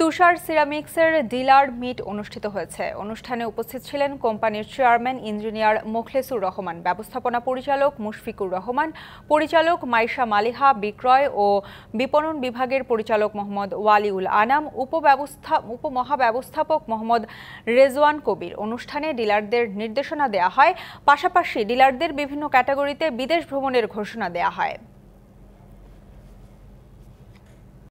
তুষার সিরামিক্সের dealer meet অনুষ্ঠিত হয়েছে অনুষ্ঠানে উপস্থিত ছিলেন কোম্পানির চেয়ারম্যান ইঞ্জিনিয়ার মোখলেসুর রহমান ব্যবস্থাপনা পরিচালক মুশফিকুর রহমান পরিচালক মাইশা মালিহা বিক্রয় ও বিপণন বিভাগের পরিচালক মোহাম্মদ ওয়ালিউল আনাম উপব্যবস্থা উপমহাব্যবস্থাপক মোহাম্মদ রেজওয়ান কবির অনুষ্ঠানে ডিলারদের নির্দেশনা দেয়া হয় পাশাপাশি ডিলারদের বিভিন্ন ক্যাটাগরিতে বিদেশ ভ্রমণের ঘোষণা দেয়া হয়